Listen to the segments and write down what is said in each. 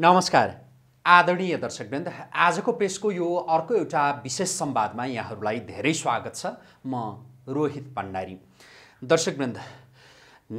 नमस्कार आदरणीय दर्शकवृन्द आजको प्रेसको यो अर्को एउटा विशेष संवादमा यहाँहरूलाई धेरै स्वागत छ म रोहित पण्डारी दर्शकवृन्द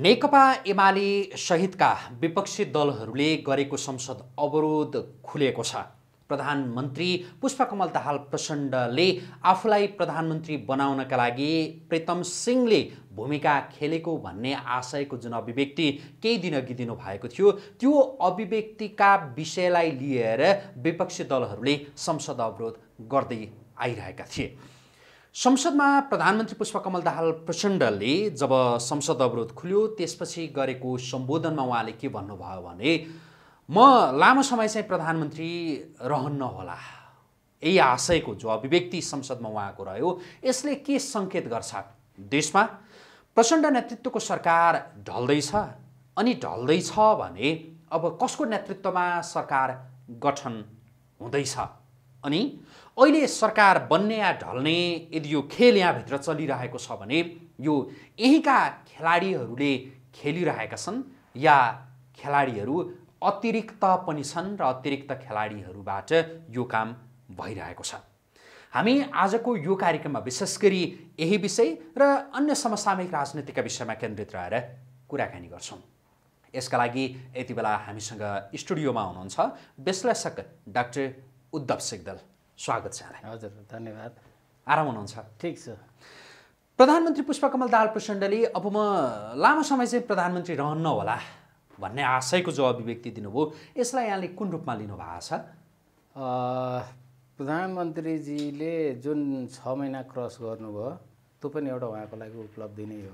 नेकपा एमाले सहितका विपक्षी दलहरूले गरेको संसद अवरोध खुलेको छ प्रधानमन्त्री पुष्पकमल दाहाल प्रचण्डले आफूलाई प्रधानमन्त्री बनाउनका लागि प्रितम सिंहले भूमिका खेलेको भन्ने आशयको जुन अभिव्यक्ति केही दिन अघि दिनुभएको थियो त्यो अभिव्यक्तिका विषयलाई लिएर विपक्षी दलहरूले संसद अवरोध गर्दै आइरहेका थिए संसदमा प्रधानमन्त्री पुष्पकमल दाहाल प्रचण्डले जब संसद अवरोध खुल्यो त्यसपछि गरेको सम्बोधनमा उहाँले के भन्नुभयो भने म लामो समय चाहिँ प्रधानमन्त्री रहन्न होला यही आशयको जो अभिव्यक्ति संसदमा उहाँको रह्यो यसले के सङ्केत गर्छ देशमा प्रचण्ड नेतृत्वको सरकार ढल्दैछ अनि ढल्दैछ भने अब कसको नेतृत्वमा सरकार गठन हुँदैछ अनि अहिले सरकार बन्ने या ढल्ने यदि यो खेल यहाँभित्र चलिरहेको छ भने यो यहीँका खेलाडीहरूले खेलिरहेका छन् या खेलाडीहरू अतिरिक्त पनि छन् र अतिरिक्त खेलाडीहरूबाट यो काम भइरहेको छ हामी आजको यो कार्यक्रममा विशेष गरी यही विषय र अन्य समसामयिक राजनीतिका विषयमा केन्द्रित रहेर कुराकानी गर्छौँ यसका लागि यति बेला हामीसँग स्टुडियोमा हुनुहुन्छ विश्लेषक डाक्टर उद्धव सिग्दल स्वागत छ हजुर धन्यवाद आराम हुनुहुन्छ ठिक छ प्रधानमन्त्री पुष्पकमल दाल प्रचण्डले अब म लामो समय चाहिँ प्रधानमन्त्री रहन्न होला भन्ने आशयको जो अभिव्यक्ति दिनुभयो यसलाई यहाँले कुन रूपमा लिनुभएको छ प्रधानमन्त्रीजीले जुन छ महिना क्रस गर्नुभयो त्यो पनि एउटा उहाँको लागि उपलब्धि नै हो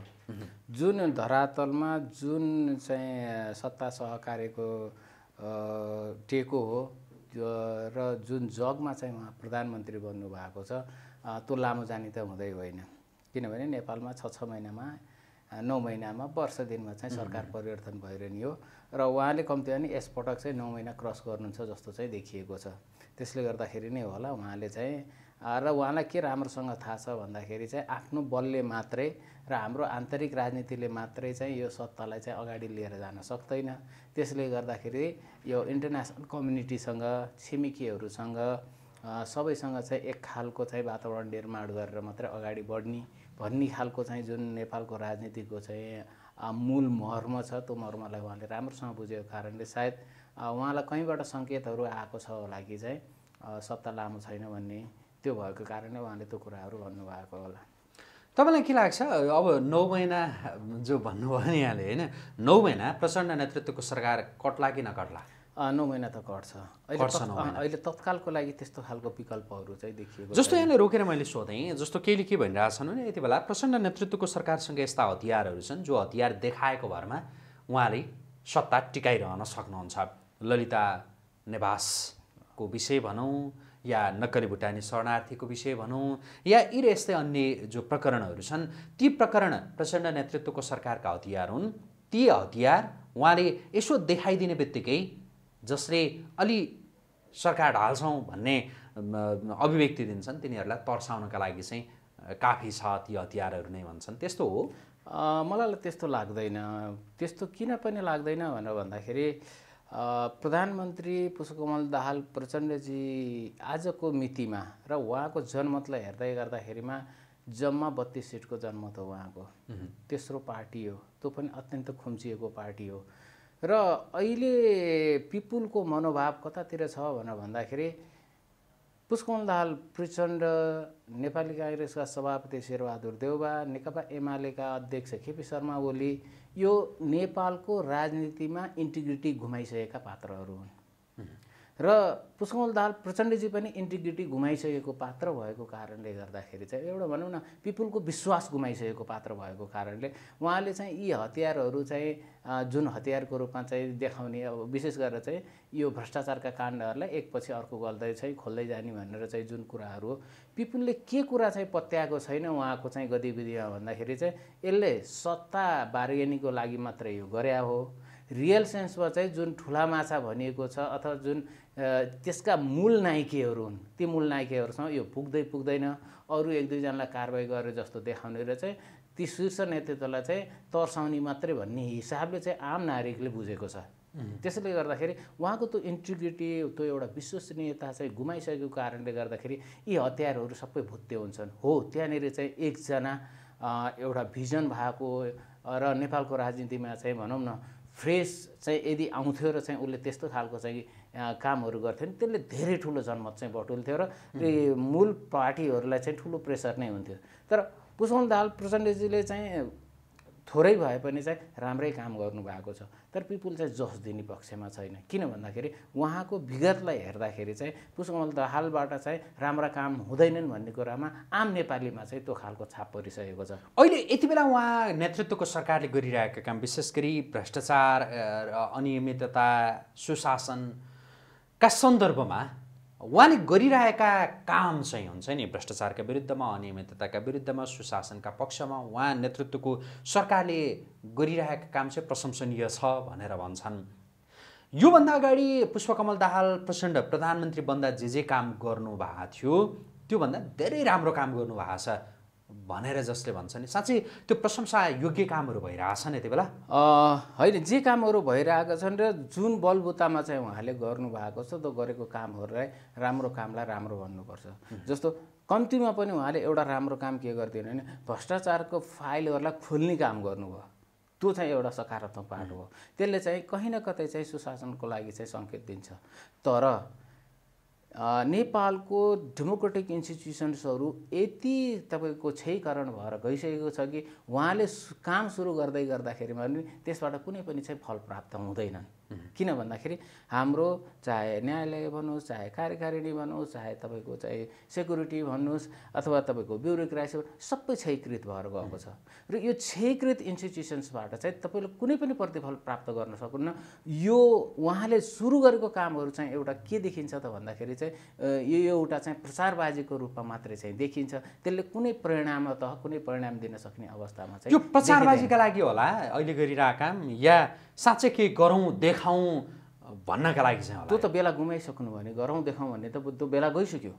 जुन धरातलमा जुन चाहिँ सत्ता सहकार्यको टेको हो र जुन जगमा चाहिँ उहाँ प्रधानमन्त्री बन्नुभएको छ त्यो लामो जाने त हुँदै होइन किनभने नेपालमा छ छ महिनामा नौ महिनामा वर्ष दिनमा चाहिँ सरकार परिवर्तन भइरहने हो र उहाँले कम्ती पनि यसपटक चाहिँ नौ महिना क्रस गर्नुहुन्छ जस्तो चाहिँ देखिएको छ त्यसले गर्दाखेरि नै होला उहाँले चाहिँ र उहाँलाई के राम्रोसँग थाहा छ भन्दाखेरि चाहिँ आफ्नो बलले मात्रै र हाम्रो आन्तरिक राजनीतिले मात्रै चाहिँ यो सत्तालाई चाहिँ अगाडि लिएर जान सक्दैन त्यसले गर्दाखेरि यो इन्टरनेसनल कम्युनिटीसँग छिमेकीहरूसँग सबैसँग चाहिँ एक खालको चाहिँ वातावरण निर्माण गरेर मात्रै अगाडि बढ्ने भन्ने खालको चाहिँ जुन नेपालको राजनीतिको चाहिँ मूल मर्म छ त्यो मर्मलाई उहाँले राम्रोसँग बुझेको कारणले सायद उहाँलाई कहीँबाट सङ्केतहरू आएको छ होला कि चाहिँ सत्ता लामो छैन भन्ने त्यो भएको कारणले उहाँले त्यो कुराहरू भन्नुभएको होला तपाईँलाई के लाग्छ अब नौ महिना जो भन्नुभयो नि यहाँले होइन नौ महिना प्रचण्ड नेतृत्वको सरकार कट्ला कि नकट्ला नौ महिना त कट्छ अहिले तत्कालको लागि त्यस्तो खालको विकल्पहरू चाहिँ देखिएको जस्तो यहाँले रोकेर मैले सोधेँ जस्तो केहीले के भनिरहेछन् भने यति बेला प्रचण्ड नेतृत्वको सरकारसँग यस्ता हतियारहरू छन् जो हतियार देखाएको भरमा उहाँले सत्ता टिकाइरहन सक्नुहुन्छ ललिता नेवासको विषय भनौँ या नक्कली भुटानी शरणार्थीको विषय भनौँ या यी र यस्तै अन्य जो प्रकरणहरू छन् ती प्रकरण प्रचण्ड नेतृत्वको सरकारका हतियार हुन् ती हतियार उहाँले यसो देखाइदिने बित्तिकै जसले अलि सरकार ढाल्छौँ भन्ने अभिव्यक्ति दिन्छन् तिनीहरूलाई तर्साउनका लागि चाहिँ काफी छ ती हतियारहरू नै भन्छन् त्यस्तो हो मलाई त्यस्तो लाग्दैन त्यस्तो किन पनि लाग्दैन भनेर भन्दाखेरि प्रधानमन्त्री पुष्पकमल दाहाल प्रचण्डजी आजको मितिमा र उहाँको जनमतलाई हेर्दै गर्दाखेरिमा जम्मा बत्तिस सिटको जनमत हो उहाँको तेस्रो पार्टी हो त्यो पनि अत्यन्त खुम्चिएको पार्टी हो र अहिले पिपुलको मनोभाव कतातिर छ भनेर भन्दाखेरि पुष्कमल दाहाल प्रचण्ड नेपाली काङ्ग्रेसका सभापति शेरबहादुर देउबा नेकपा एमालेका अध्यक्ष केपी शर्मा ओली यो नेपालको राजनीतिमा इन्टिग्रिटी घुमाइसकेका पात्रहरू हुन् र पुष्कमल दाहाल प्रचण्डजी पनि इन्टिग्रिटी गुमाइसकेको पात्र भएको कारणले गर्दाखेरि चाहिँ एउटा भनौँ न पिपुलको विश्वास गुमाइसकेको पात्र भएको कारणले उहाँले चाहिँ यी हतियारहरू चाहिँ जुन हतियारको रूपमा चाहिँ देखाउने अब विशेष गरेर चाहिँ यो भ्रष्टाचारका काण्डहरूलाई एकपछि अर्को गर्दै चाहिँ खोल्दै जाने भनेर चाहिँ जुन कुराहरू हो पिपुलले के कुरा चाहिँ पत्याएको छैन उहाँको चाहिँ गतिविधिमा भन्दाखेरि चाहिँ यसले सत्ता बार्गेनिङको लागि मात्रै यो गरे हो रियल सेन्समा चाहिँ जुन ठुला माछा भनिएको छ अथवा जुन त्यसका मूल नायिकेहरू हुन् ती मूल नायिकीहरूसँग यो पुग्दै पुग्दैन अरू एक दुईजनालाई कारवाही गरे जस्तो देखाउने र चाहिँ ती शीर्ष नेतृत्वलाई चाहिँ तर्साउने मात्रै भन्ने हिसाबले चाहिँ आम नागरिकले बुझेको छ त्यसैले गर्दाखेरि उहाँको त्यो इन्टिग्रिटी त्यो एउटा विश्वसनीयता चाहिँ गुमाइसकेको कारणले गर्दाखेरि यी हतियारहरू सबै भुत्ते हुन्छन् हो त्यहाँनिर चाहिँ एकजना एउटा भिजन भएको र नेपालको राजनीतिमा चाहिँ भनौँ न फ्रेस चाहिँ यदि आउँथ्यो र चाहिँ उसले त्यस्तो खालको चाहिँ कामहरू गर्थ्यो नि त्यसले धेरै ठुलो जनमत चाहिँ बटुल्थ्यो र मूल पार्टीहरूलाई चाहिँ ठुलो प्रेसर नै हुन्थ्यो तर पुष्पन दाहाल प्रचण्डजीले चाहिँ थोरै भए पनि चाहिँ राम्रै काम गर्नुभएको छ तर पिपुल चाहिँ जस दिने पक्षमा छैन किन भन्दाखेरि उहाँको विगतलाई हेर्दाखेरि चाहिँ पुष्पमल दाहालबाट चाहिँ राम्रा काम हुँदैनन् भन्ने कुरामा आम नेपालीमा चाहिँ त्यो खालको छाप परिसकेको छ अहिले यति बेला उहाँ नेतृत्वको सरकारले गरिरहेको काम विशेष गरी भ्रष्टाचार अनियमितता सुशासन का सन्दर्भमा उहाँले गरिरहेका काम चाहिँ हुन्छ नि भ्रष्टाचारका विरुद्धमा अनियमितताका विरुद्धमा सुशासनका पक्षमा उहाँ नेतृत्वको सरकारले गरिरहेका काम चाहिँ प्रशंसनीय छ भनेर भन्छन् योभन्दा अगाडि पुष्पकमल दाहाल प्रचण्ड प्रधानमन्त्री बन्दा जे जे काम गर्नुभएको थियो त्योभन्दा धेरै राम्रो काम गर्नुभएको छ भनेर जसले भन्छ नि साँच्चै त्यो प्रशंसा योग्य कामहरू नि यति बेला होइन जे कामहरू भइरहेका छन् र जुन बलबुतामा चाहिँ उहाँले गर्नुभएको छ त्यो गरेको कामहरूलाई राम्रो कामलाई राम्रो भन्नुपर्छ जस्तो कम्तीमा पनि उहाँले एउटा राम्रो काम के गरिदिनु भने भ्रष्टाचारको फाइलहरूलाई खोल्ने काम गर्नुभयो त्यो चाहिँ एउटा सकारात्मक पाठ हो त्यसले चाहिँ कहीँ न कतै चाहिँ सुशासनको लागि चाहिँ सङ्केत दिन्छ तर नेपालको डेमोक्रेटिक इन्स्टिट्युसन्सहरू यति तपाईँको क्षयीकरण भएर गइसकेको छ कि उहाँले काम सुरु गर्दै गर्दाखेरिमा पनि त्यसबाट कुनै पनि चाहिँ फल प्राप्त हुँदैनन् किन भन्दाखेरि हाम्रो चाहे न्यायालय भन्नुहोस् चाहे कार्यकारिणी भन्नुहोस् चाहे तपाईँको चाहे सेक्युरिटी भन्नुहोस् अथवा तपाईँको ब्युरोक्रासी सबै क्षयकृत भएर गएको छ र यो क्षयकृत इन्स्टिट्युसन्सबाट चाहिँ तपाईँले कुनै पनि प्रतिफल प्राप्त गर्न सकुन्न यो उहाँले सुरु गरेको कामहरू चाहिँ एउटा के देखिन्छ त भन्दाखेरि चाहिँ यो एउटा चाहिँ प्रचारबाजीको रूपमा मात्रै चाहिँ देखिन्छ त्यसले कुनै परिणाम त कुनै परिणाम दिन सक्ने अवस्थामा चाहिँ यो प्रचारबाजीका लागि होला अहिले गरिरहेका या साँच्चै केही गरौँ देखाउँ भन्नका लागि चाहिँ त्यो त बेला गुमाइसक्नु भने गरौँ देखाउँ भन्ने त बुद्ध बेला गइसक्यो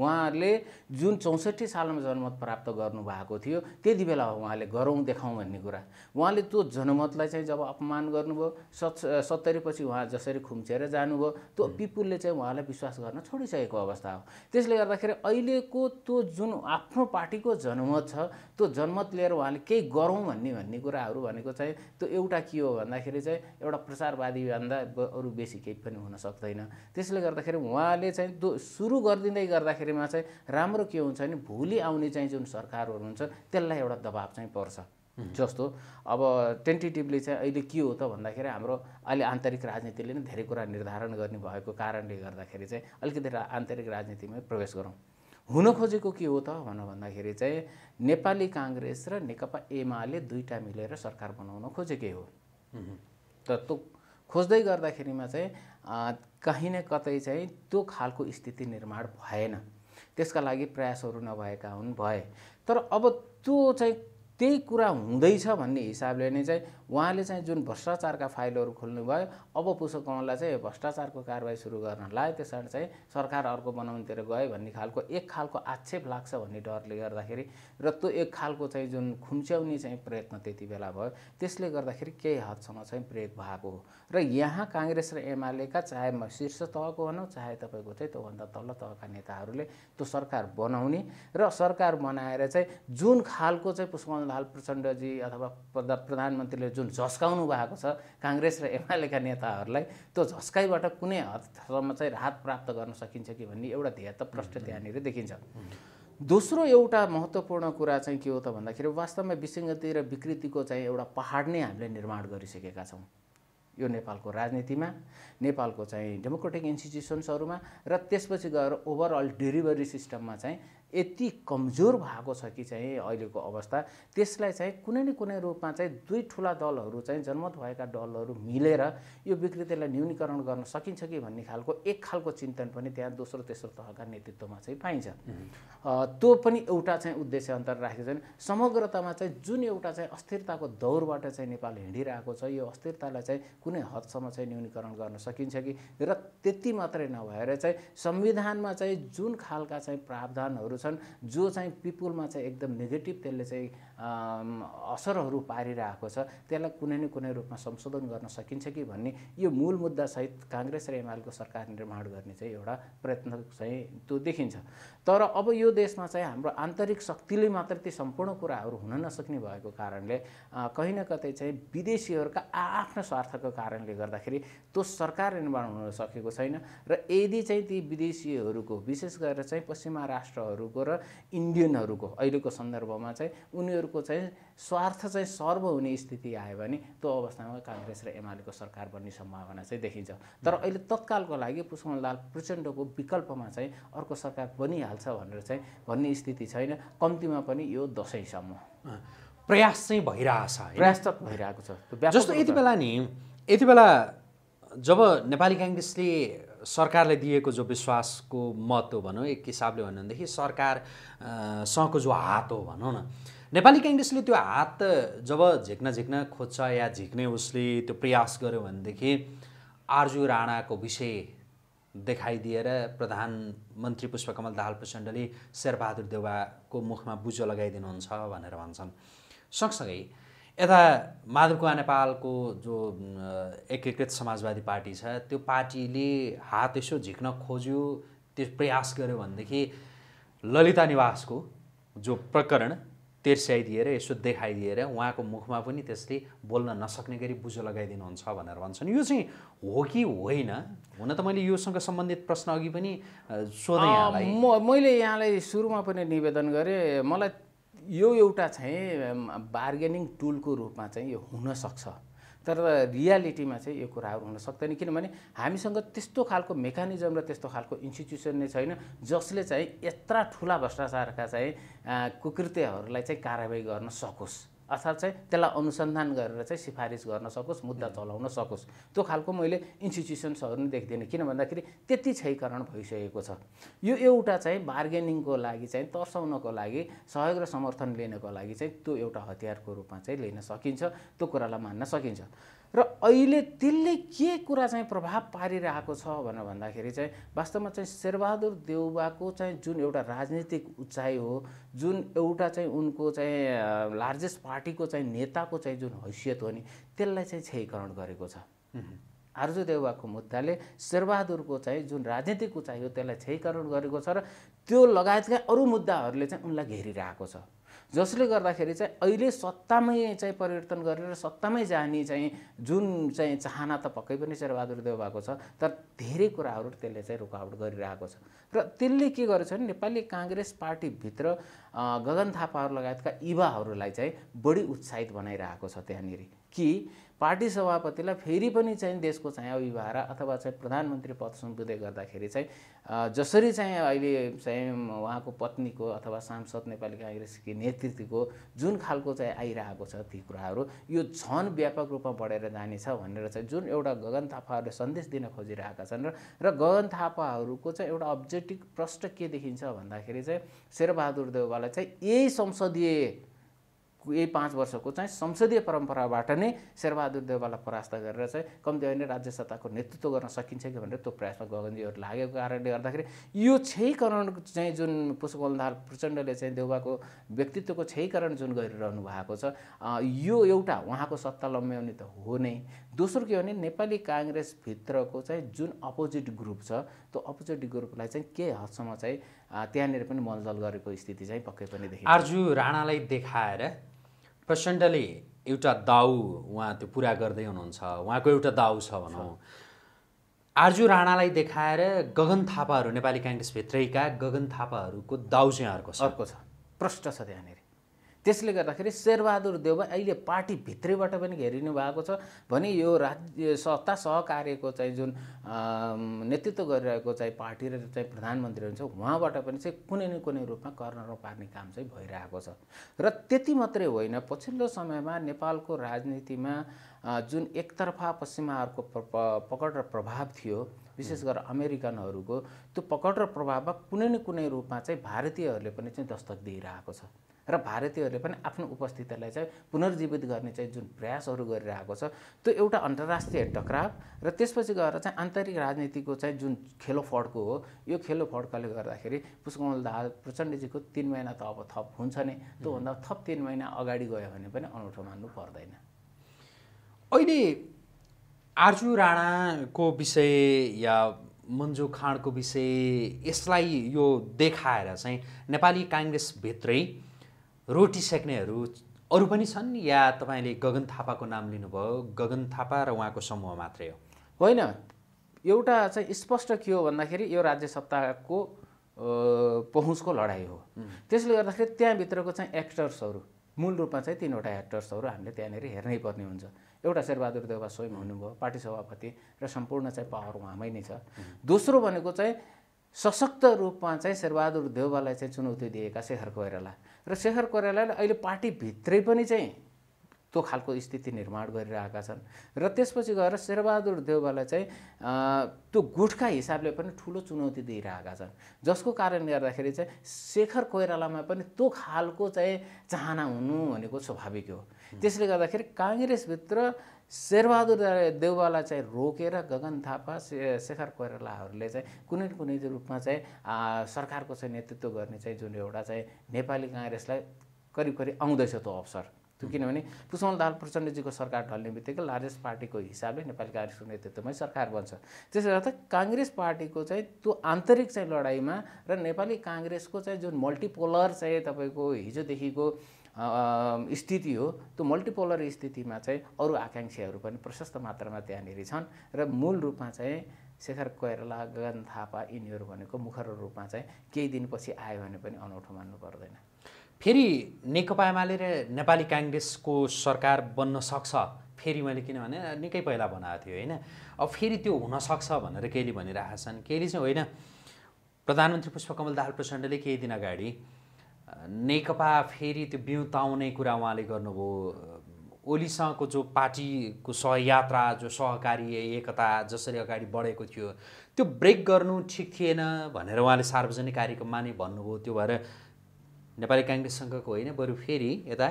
उहाँहरूले जुन चौसठी सालमा जनमत प्राप्त गर्नुभएको थियो त्यति बेला उहाँले गरौँ देखाउँ भन्ने कुरा उहाँले त्यो जनमतलाई चाहिँ जब अपमान गर्नुभयो सत् सत्तरी पछि उहाँ जसरी खुम्चेर जानुभयो त्यो पिपुलले चाहिँ उहाँलाई विश्वास गर्न छोडिसकेको अवस्था हो त्यसले गर्दाखेरि अहिलेको त्यो जुन आफ्नो पार्टीको जनमत छ त्यो जनमत लिएर उहाँले केही गरौँ भन्ने भन्ने कुराहरू भनेको चाहिँ त्यो एउटा के हो भन्दाखेरि चाहिँ एउटा प्रचारवादीभन्दा अरू बेसी केही पनि हुन सक्दैन त्यसले गर्दाखेरि उहाँले चाहिँ त्यो सुरु गरिदिँदै गर्दाखेरि गर्दाखेरिमा चाहिँ राम्रो के हुन्छ भने भोलि आउने चाहिँ जुन सरकारहरू हुन्छ त्यसलाई एउटा दबाब चाहिँ पर्छ जस्तो अब टेन्टेटिभली चाहिँ अहिले के हो त भन्दाखेरि हाम्रो अहिले आन्तरिक राजनीतिले नै धेरै कुरा निर्धारण गर्ने भएको कारणले गर्दाखेरि चाहिँ अलिकति आन्तरिक राजनीतिमै प्रवेश गरौँ हुन खोजेको के हो त भन्नु भन्दाखेरि चाहिँ नेपाली काङ्ग्रेस र नेकपा एमाले दुईवटा मिलेर सरकार बनाउन खोजेकै हो त त्यो खोज्दै गर्दाखेरिमा चाहिँ कहीँ न कतै चाहिँ त्यो खालको स्थिति निर्माण भएन त्यसका लागि प्रयासहरू नभएका हुन् भए तर अब त्यो चाहिँ त्यही कुरा हुँदैछ भन्ने हिसाबले नै चाहिँ उहाँले चाहिँ जुन भ्रष्टाचारका फाइलहरू खोल्नुभयो अब पुष्पकमललाई चाहिँ भ्रष्टाचारको कारवाही सुरु गर्न लाग्यो त्यस कारण चाहिँ सरकार अर्को बनाउनेतिर गयो भन्ने खालको एक खालको आक्षेप लाग्छ भन्ने डरले गर्दाखेरि र त्यो एक खालको चाहिँ जुन खुम्च्याउने चाहिँ प्रयत्न त्यति बेला भयो त्यसले गर्दाखेरि केही हदसम्म चाहिँ ब्रेक भएको हो र यहाँ काङ्ग्रेस र एमालेका चाहे म शीर्ष तहको भनौँ चाहे तपाईँको चाहिँ त्योभन्दा तल्लो तहका नेताहरूले त्यो सरकार बनाउने र सरकार बनाएर चाहिँ जुन खालको चाहिँ पुष्पकमल दाहाल प्रचण्डजी अथवा प्रधानमन्त्रीले जुन झस्काउनु भएको छ काङ्ग्रेस र एमालेका नेताहरूलाई त्यो झस्काइबाट कुनै हदसम्म चाहिँ राहत प्राप्त गर्न सकिन्छ कि भन्ने एउटा ध्येय त प्रष्ट त्यहाँनिर देखिन्छ दोस्रो एउटा महत्त्वपूर्ण कुरा चाहिँ के हो त भन्दाखेरि वास्तवमा विसङ्गति र विकृतिको चाहिँ एउटा पहाड नै हामीले निर्माण गरिसकेका छौँ यो नेपालको राजनीतिमा नेपालको चाहिँ डेमोक्रेटिक इन्स्टिट्युसन्सहरूमा र त्यसपछि गएर ओभरअल डेलिभरी सिस्टममा चाहिँ यति कमजोर भएको छ कि चाहिँ अहिलेको अवस्था त्यसलाई चाहिँ कुनै न कुनै रूपमा चाहिँ दुई ठुला दलहरू चाहिँ जनमत भएका दलहरू मिलेर यो विकृतिलाई न्यूनीकरण गर्न सकिन्छ कि भन्ने खालको एक खालको चिन्तन पनि त्यहाँ दोस्रो तेस्रो तहका नेतृत्वमा चाहिँ पाइन्छ त्यो पनि एउटा चाहिँ उद्देश्य अन्तर राखेको छैन समग्रतामा चाहिँ जुन एउटा चाहिँ अस्थिरताको दौरबाट चाहिँ नेपाल हिँडिरहेको छ यो अस्थिरतालाई चाहिँ कुनै हदसम्म चाहिँ न्यूनीकरण गर्न सकिन्छ कि र त्यति मात्रै नभएर चाहिँ संविधानमा चाहिँ जुन खालका चाहिँ प्रावधानहरू छन् जो चाहिँ पिपुलमा चाहिँ एकदम नेगेटिभ त्यसले चाहिँ असरहरू पारिरहेको छ त्यसलाई कुनै न कुनै रूपमा संशोधन गर्न सकिन्छ कि भन्ने यो मूल मुद्दासहित काङ्ग्रेस र एमालेको सरकार निर्माण गर्ने चाहिँ एउटा प्रयत्न चाहिँ त्यो देखिन्छ तर अब यो देशमा चाहिँ हाम्रो आन्तरिक शक्तिले मात्र ती सम्पूर्ण कुराहरू हुन नसक्ने भएको कारणले कहीँ न कतै चाहिँ विदेशीहरूका आआफ्नो स्वार्थको कारणले गर्दाखेरि त्यो सरकार निर्माण हुन सकेको छैन र यदि चाहिँ ती विदेशीहरूको विशेष गरेर चाहिँ पश्चिमा राष्ट्रहरूको र इन्डियनहरूको अहिलेको सन्दर्भमा चाहिँ उनीहरू को चाहिँ स्वार्थ चाहिँ सर्व हुने स्थिति आयो भने त्यो अवस्थामा काङ्ग्रेस र एमालेको सरकार बन्ने सम्भावना चाहिँ देखिन्छ तर अहिले तत्कालको लागि पुष्पलाल प्रचण्डको विकल्पमा चाहिँ अर्को सरकार बनिहाल्छ भनेर चाहिँ भन्ने स्थिति छैन कम्तीमा पनि यो दसैँसम्म प्रयास चाहिँ भइरहेछ प्रयास त भइरहेको छ जस्तो यति बेला नि यति बेला जब नेपाली काङ्ग्रेसले सरकारले दिएको जो विश्वासको मत हो भनौँ एक हिसाबले भन्यो भनेदेखि सरकारसँगको जो हात हो भनौँ न नेपाली काङ्ग्रेसले त्यो हात जब झिक्न झिक्न खोज्छ या झिक्ने उसले त्यो प्रयास गर्यो भनेदेखि आर्जु राणाको विषय देखाइदिएर प्रधानमन्त्री पुष्पकमल दाहाल प्रचण्डले शेरबहादुर देवाको मुखमा बुजो लगाइदिनुहुन्छ भनेर भन्छन् सँगसँगै यता माधव कुवा नेपालको जो एकीकृत समाजवादी पार्टी छ त्यो पार्टीले हात यसो झिक्न खोज्यो त्यो प्रयास गर्यो भनेदेखि ललिता निवासको जो प्रकरण तेर्स्याइदिएर यसो देखाइदिएर उहाँको मुखमा पनि त्यसले बोल्न नसक्ने गरी बुझो लगाइदिनुहुन्छ भनेर भन्छन् यो चाहिँ हो कि होइन हुन त मैले योसँग सम्बन्धित प्रश्न अघि पनि सोधेँ म मैले यहाँलाई सुरुमा पनि निवेदन गरेँ मलाई यो एउटा चाहिँ बार्गेनिङ टुलको रूपमा चाहिँ यो हुनसक्छ तर रियालिटीमा चाहिँ यो कुराहरू हुन सक्दैन किनभने हामीसँग त्यस्तो खालको मेकानिजम र त्यस्तो खालको इन्स्टिट्युसन नै छैन जसले चाहिँ यत्रा ठुला भ्रष्टाचारका चाहिँ कुकृत्यहरूलाई चाहिँ कारवाही गर्न सकोस् अर्थात् चाहिँ त्यसलाई अनुसन्धान गरेर चाहिँ सिफारिस गर्न सकोस् मुद्दा चलाउन सकोस् त्यो खालको मैले इन्स्टिट्युसन्सहरू पनि देख्दिनँ किन भन्दाखेरि त्यति क्षयकरण भइसकेको छ यो एउटा चाहिँ बार्गेनिङको लागि चाहिँ तर्साउनको लागि सहयोग र समर्थन लिनको लागि चाहिँ त्यो एउटा हतियारको रूपमा चाहिँ लिन सकिन्छ त्यो कुरालाई मान्न सकिन्छ र अहिले त्यसले के कुरा चाहिँ प्रभाव पारिरहेको छ भनेर भन्दाखेरि चाहिँ वास्तवमा चाहिँ शेरबहादुर देउबाको चाहिँ जुन एउटा राजनीतिक उचाइ हो जुन एउटा चाहिँ उनको चाहिँ लार्जेस्ट पार्टीको चाहिँ नेताको चाहिँ जुन हैसियत हो नि त्यसलाई चाहिँ क्षयकरण गरेको छ आर्जु देउबाको मुद्दाले शेरबहादुरको चाहिँ जुन राजनीतिक उचाइ हो त्यसलाई क्षयकरण गरेको छ र त्यो लगायतका अरू मुद्दाहरूले चाहिँ उनलाई घेरिरहेको छ जसले गर्दाखेरि चाहिँ अहिले सत्तामै चाहिँ परिवर्तन गरेर सत्तामै जाने चाहिँ जुन चाहिँ चाहना त पक्कै पनि शेरबहादुर देव भएको छ तर धेरै कुराहरू त्यसले चाहिँ रुकावट गरिरहेको छ र त्यसले के छ भने नेपाली काङ्ग्रेस पार्टीभित्र गगन थापाहरू लगायतका युवाहरूलाई चाहिँ बढी उत्साहित बनाइरहेको छ त्यहाँनिर कि पार्टी सभापतिलाई फेरि पनि चाहिँ देशको चाहिँ अभिभार अथवा चाहिँ प्रधानमन्त्री पद सुम्पिँदै गर्दाखेरि चाहिँ जसरी चाहिँ अहिले चाहिँ उहाँको पत्नीको अथवा सांसद नेपाली काङ्ग्रेसकी नेतृत्वको जुन खालको चाहिँ आइरहेको छ ती कुराहरू यो झन व्यापक रूपमा बढेर जानेछ भनेर चाहिँ जुन एउटा गगन थापाहरूले सन्देश दिन खोजिरहेका छन् र गगन थापाहरूको चाहिँ एउटा अब्जेक्टिभ प्रश्न के देखिन्छ भन्दाखेरि चाहिँ शेरबहादुर देउवालाई चाहिँ यही संसदीय यही पाँच वर्षको चाहिँ संसदीय परम्पराबाट नै शेरबहादुर देवाललाई परास्त गरेर चाहिँ कम्ती नै राज्य सत्ताको नेतृत्व गर्न सकिन्छ कि भनेर त्यो प्रयासमा गगनजीहरू लागेको कारणले गर्दाखेरि यो क्षयकरण चाहिँ जुन दाल प्रचण्डले चाहिँ देउबाको व्यक्तित्वको क्षयकरण जुन गरिरहनु भएको छ यो एउटा उहाँको सत्ता लम्ब्याउने त हो नै दोस्रो के भने नेपाली काङ्ग्रेसभित्रको चाहिँ जुन अपोजिट ग्रुप छ त्यो अपोजिट ग्रुपलाई चाहिँ केही हदसम्म चाहिँ त्यहाँनिर पनि मलजल गरेको स्थिति चाहिँ पक्कै पनि देखियो आर्जु राणालाई देखाएर प्रचण्डले एउटा दाउ उहाँ त्यो पुरा गर्दै हुनुहुन्छ उहाँको एउटा दाउ छ भनौँ आर्जु राणालाई देखाएर गगन थापाहरू नेपाली काङ्ग्रेसभित्रैका गगन थापाहरूको दाउ चाहिँ अर्को अर्को छ प्रष्ट छ त्यहाँनिर त्यसले गर्दाखेरि शेरबहादुर देव अहिले पार्टीभित्रैबाट पनि घेरिनु भएको छ भने यो राज्य सत्ता सहकार्यको चाहिँ जुन नेतृत्व गरिरहेको चाहिँ पार्टी र चाहिँ प्रधानमन्त्री हुन्छ उहाँबाट पनि चाहिँ कुनै न कुनै रूपमा कर्नर पार्ने काम चाहिँ भइरहेको छ र त्यति मात्रै होइन पछिल्लो समयमा नेपालको राजनीतिमा जुन एकतर्फ पश्चिमाहरूको पकड र प्रभाव थियो विशेष गरेर अमेरिकनहरूको त्यो पकड र प्रभावमा कुनै न कुनै रूपमा चाहिँ भारतीयहरूले पनि चाहिँ दस्तक दिइरहेको छ र भारतीयहरूले पनि आफ्नो उपस्थितिलाई चाहिँ पुनर्जीवित गर्ने चाहिँ जुन प्रयासहरू गरिरहेको छ त्यो एउटा अन्तर्राष्ट्रिय टक्राव र त्यसपछि गएर चाहिँ आन्तरिक राजनीतिको चाहिँ जुन खेलोफड्को हो यो खेलोफड्काले गर्दाखेरि पुष्पकमल दाहाल प्रचण्डजीको तिन महिना त अब थप हुन्छ नै त्योभन्दा थप तिन महिना अगाडि गयो भने पनि अनौठो मान्नु पर्दैन अहिले आर्जु राणाको विषय या मन्जु खाँडको विषय यसलाई यो देखाएर चाहिँ नेपाली काङ्ग्रेसभित्रै रोटी सेक्नेहरू अरू पनि छन् या तपाईँले गगन थापाको नाम लिनुभयो गगन थापा र उहाँको समूह मात्रै हो होइन एउटा चाहिँ स्पष्ट के हो भन्दाखेरि यो राज्य सत्ताको पहुँचको लडाइँ हो त्यसले गर्दाखेरि त्यहाँभित्रको चाहिँ एक्टर्सहरू मूल रूपमा चाहिँ तिनवटा एक्टर्सहरू हामीले त्यहाँनिर हेर्नै पर्ने हुन्छ एउटा शेरबहादुर देवा स्वयं हुनुभयो पार्टी सभापति र सम्पूर्ण चाहिँ पावर उहाँमै नै छ दोस्रो भनेको चाहिँ सशक्त रूपमा चाहिँ शेरबहादुर देवबालाई चाहिँ चुनौती दिएका शेखर कोइराला र शेखर कोइरालालाई अहिले पार्टीभित्रै पनि चाहिँ त्यो खालको स्थिति निर्माण गरिरहेका छन् र त्यसपछि गएर शेरबहादुर देवबालाई चाहिँ त्यो गुठका हिसाबले पनि ठुलो चुनौती दिइरहेका छन् जसको कारणले गर्दाखेरि चाहिँ शेखर कोइरालामा पनि त्यो खालको चाहिँ चाहना हुनु भनेको स्वाभाविक हो त्यसले गर्दाखेरि काङ्ग्रेसभित्र शेरबहादुर देउवालाई चाहिँ रोकेर गगन थापा से शेखर कोइरालाहरूले चाहिँ कुनै न कुनै रूपमा चाहिँ सरकारको चाहिँ नेतृत्व गर्ने चाहिँ जुन एउटा चाहिँ नेपाली काङ्ग्रेसलाई करिब करिब आउँदैछ त्यो अवसर त्यो किनभने पुष्पमल दाहाल प्रचण्डजीको सरकार ढल्ने बित्तिकै लार्जेस्ट पार्टीको हिसाबले नेपाली काङ्ग्रेसको नेतृत्वमै सरकार बन्छ त्यसले गर्दा काङ्ग्रेस पार्टीको चाहिँ त्यो आन्तरिक चाहिँ लडाइँमा र नेपाली काङ्ग्रेसको चाहिँ जुन मल्टिपोलर चाहिँ तपाईँको हिजोदेखिको स्थिति हो त्यो मल्टिपोलर स्थितिमा चाहिँ अरू आकाङ्क्षीहरू पनि प्रशस्त मात्रामा त्यहाँनिर छन् र मूल रूपमा चाहिँ शेखर कोइराला गगन थापा यिनीहरू भनेको मुखर रूपमा चाहिँ केही दिनपछि आयो भने पनि अनौठो मान्नु पर्दैन फेरि नेकपा एमाले र नेपाली काङ्ग्रेसको सरकार बन्न सक्छ फेरि मैले किनभने निकै पहिला बनाएको थिएँ होइन अब फेरि त्यो हुनसक्छ भनेर केली भनिरहेका छन् केली चाहिँ होइन प्रधानमन्त्री पुष्पकमल दाहाल प्रचण्डले केही दिन अगाडि नेकपा फेरि त्यो बिउताउने कुरा उहाँले गर्नुभयो ओलीसँगको जो पार्टीको सहयात्रा जो सहकारी एकता जसरी अगाडि बढेको थियो त्यो ब्रेक गर्नु ठिक थिएन भनेर उहाँले सार्वजनिक कार्यक्रममा नै भन्नुभयो त्यो भएर नेपाली काङ्ग्रेस सङ्घको होइन बरु फेरि यता